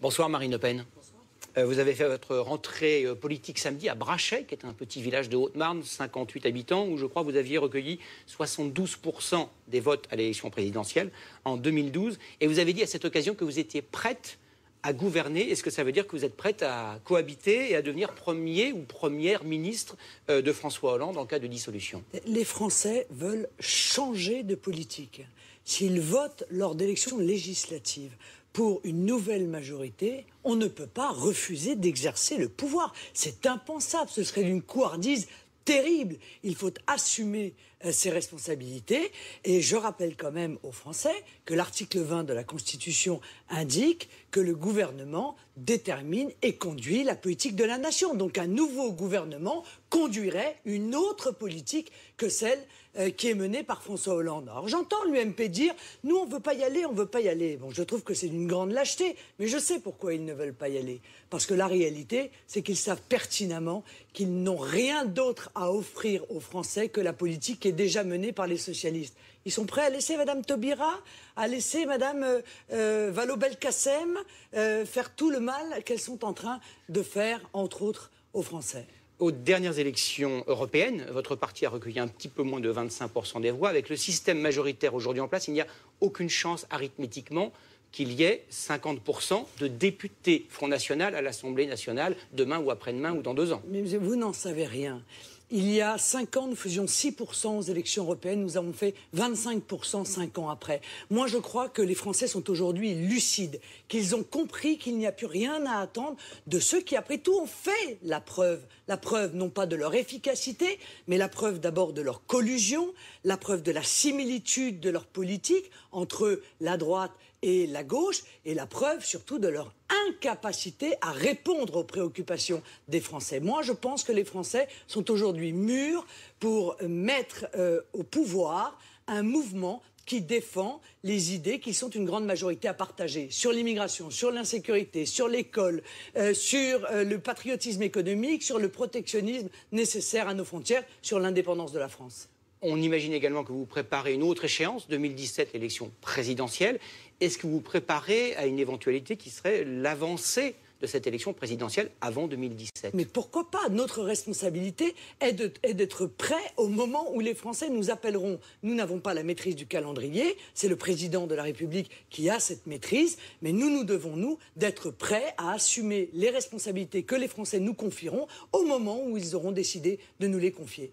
Bonsoir Marine Le Pen. Euh, vous avez fait votre rentrée euh, politique samedi à Brachet, qui est un petit village de Haute-Marne, 58 habitants, où je crois vous aviez recueilli 72% des votes à l'élection présidentielle en 2012. Et vous avez dit à cette occasion que vous étiez prête à gouverner. Est-ce que ça veut dire que vous êtes prête à cohabiter et à devenir premier ou première ministre euh, de François Hollande en cas de dissolution Les Français veulent changer de politique. S'ils votent lors d'élections législatives, pour une nouvelle majorité, on ne peut pas refuser d'exercer le pouvoir. C'est impensable, ce serait une couardise terrible. Il faut assumer euh, ses responsabilités. Et je rappelle quand même aux Français que l'article 20 de la Constitution indique que le gouvernement détermine et conduit la politique de la nation. Donc un nouveau gouvernement conduirait une autre politique que celle euh, qui est menée par François Hollande. Alors j'entends l'UMP dire nous on ne veut pas y aller, on ne veut pas y aller. Bon, je trouve que c'est une grande lâcheté, mais je sais pourquoi ils ne veulent pas y aller parce que la réalité, c'est qu'ils savent pertinemment qu'ils n'ont rien d'autre à offrir aux Français que la politique est déjà menée par les socialistes. Ils sont prêts à laisser Madame Taubira, à laisser Madame euh, euh, euh, faire tout le mal qu'elles sont en train de faire, entre autres, aux Français. Aux dernières élections européennes, votre parti a recueilli un petit peu moins de 25% des voix. Avec le système majoritaire aujourd'hui en place, il n'y a aucune chance arithmétiquement qu'il y ait 50% de députés Front National à l'Assemblée nationale demain ou après-demain ou dans deux ans. Mais vous n'en savez rien. Il y a 5 ans, nous faisions 6% aux élections européennes, nous avons fait 25% 5 ans après. Moi, je crois que les Français sont aujourd'hui lucides, qu'ils ont compris qu'il n'y a plus rien à attendre de ceux qui, après tout, ont fait la preuve. La preuve non pas de leur efficacité, mais la preuve d'abord de leur collusion, la preuve de la similitude de leur politique entre la droite et la gauche est la preuve surtout de leur incapacité à répondre aux préoccupations des Français. Moi, je pense que les Français sont aujourd'hui mûrs pour mettre euh, au pouvoir un mouvement qui défend les idées qui sont une grande majorité à partager sur l'immigration, sur l'insécurité, sur l'école, euh, sur euh, le patriotisme économique, sur le protectionnisme nécessaire à nos frontières, sur l'indépendance de la France. On imagine également que vous préparez une autre échéance, 2017, l'élection présidentielle. Est-ce que vous vous préparez à une éventualité qui serait l'avancée de cette élection présidentielle avant 2017. Mais pourquoi pas Notre responsabilité est d'être prêt au moment où les Français nous appelleront. Nous n'avons pas la maîtrise du calendrier, c'est le président de la République qui a cette maîtrise, mais nous, nous devons, nous, d'être prêts à assumer les responsabilités que les Français nous confieront au moment où ils auront décidé de nous les confier.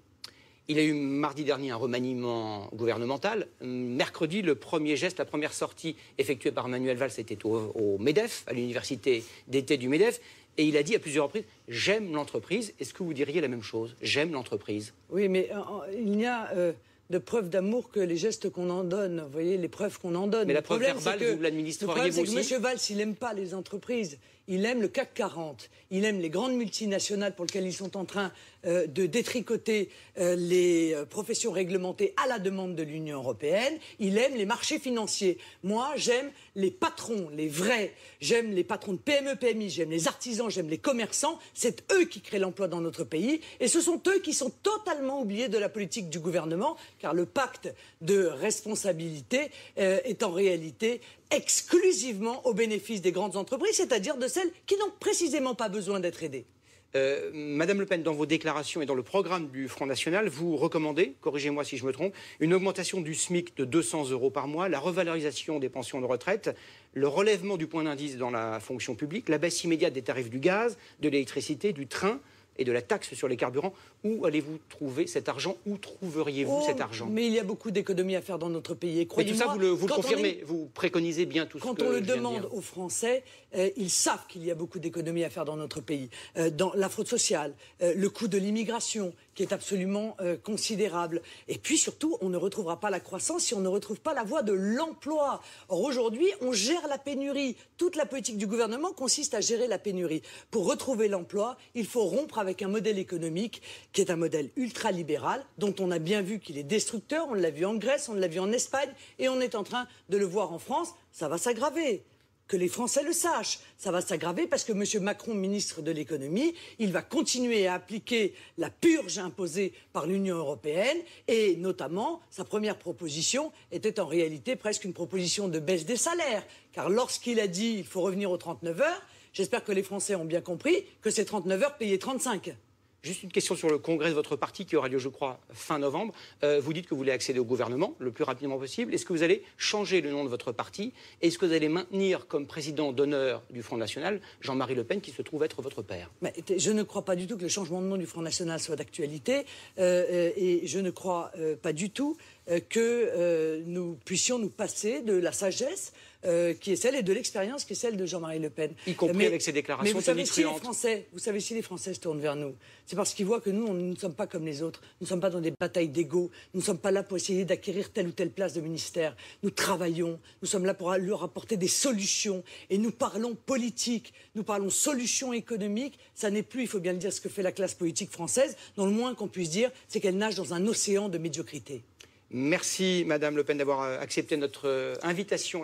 Il y a eu mardi dernier un remaniement gouvernemental. Mercredi, le premier geste, la première sortie effectuée par Manuel Valls était au, MEDEF, à l'université d'été du MEDEF. Et il a dit à plusieurs reprises J'aime l'entreprise. Est-ce que vous diriez la même chose J'aime l'entreprise. Oui, mais euh, il y a. Euh, de preuves d'amour que les gestes qu'on en donne. Vous voyez, les preuves qu'on en donne. Mais la preuve c'est que, vous l'administreriez M. Valls, il n'aime pas les entreprises. Il aime le CAC 40. Il aime les grandes multinationales pour lesquelles ils sont en train euh, de détricoter euh, les euh, professions réglementées à la demande de l'Union européenne. Il aime les marchés financiers. Moi, j'aime les patrons, les vrais. J'aime les patrons de PME, PMI. J'aime les artisans, j'aime les commerçants. C'est eux qui créent l'emploi dans notre pays. Et ce sont eux qui sont totalement oubliés de la politique du gouvernement car le pacte de responsabilité euh, est en réalité exclusivement au bénéfice des grandes entreprises, c'est-à-dire de celles qui n'ont précisément pas besoin d'être aidées. Euh, Madame Le Pen, dans vos déclarations et dans le programme du Front National, vous recommandez, corrigez-moi si je me trompe, une augmentation du SMIC de 200 euros par mois, la revalorisation des pensions de retraite, le relèvement du point d'indice dans la fonction publique, la baisse immédiate des tarifs du gaz, de l'électricité, du train, et de la taxe sur les carburants. Où allez-vous trouver cet argent Où trouveriez-vous cet oh, argent Mais il y a beaucoup d'économies à faire dans notre pays. Et croyez-moi, tout ça, vous le, confirmez, vous préconisez bien tout quand ce que Quand on le demande aux Français, euh, ils savent qu'il y a beaucoup d'économies à faire dans notre pays. Euh, dans la fraude sociale, euh, le coût de l'immigration, qui est absolument considérable. Et puis surtout, on ne retrouvera pas la croissance si on ne retrouve pas la voie de l'emploi. Or, aujourd'hui, on gère la pénurie. Toute la politique du gouvernement consiste à gérer la pénurie. Pour retrouver l'emploi, il faut rompre avec avec un modèle économique qui est un modèle ultralibéral, dont on a bien vu qu'il est destructeur. On l'a vu en Grèce, on l'a vu en Espagne, et on est en train de le voir en France. Ça va s'aggraver que les Français le sachent. Ça va s'aggraver parce que M. Macron, ministre de l'économie, il va continuer à appliquer la purge imposée par l'Union européenne et notamment sa première proposition était en réalité presque une proposition de baisse des salaires. Car lorsqu'il a dit il faut revenir aux 39 heures, J'espère que les Français ont bien compris que c'est 39 heures payées 35. Juste une question sur le congrès de votre parti qui aura lieu, je crois, fin novembre. Euh, vous dites que vous voulez accéder au gouvernement le plus rapidement possible. Est-ce que vous allez changer le nom de votre parti Est-ce que vous allez maintenir comme président d'honneur du Front National Jean-Marie Le Pen qui se trouve être votre père Je ne crois pas du tout que le changement de nom du Front National soit d'actualité euh, euh, et je ne crois pas du tout euh, que euh, nous puissions nous passer de la sagesse euh, qui est celle et de l'expérience qui est celle de Jean-Marie Le Pen. Y compris avec ses déclarations mais vous savez, si les Français, vous savez, si les Français se tournent vers nous, c'est parce qu'ils voient que nous, nous ne sommes pas comme les autres. Nous ne sommes pas dans des batailles d'ego. Nous ne sommes pas là pour essayer d'acquérir telle ou telle place de ministère. Nous travaillons. Nous sommes là pour leur apporter des solutions. Et nous parlons politique. Nous parlons solutions économiques. Ça n'est plus, il faut bien le dire, ce que fait la classe politique française. Dans le moins qu'on puisse dire, c'est qu'elle nage dans un océan de médiocrité. Merci, Madame Le Pen, d'avoir euh, accepté notre euh, invitation.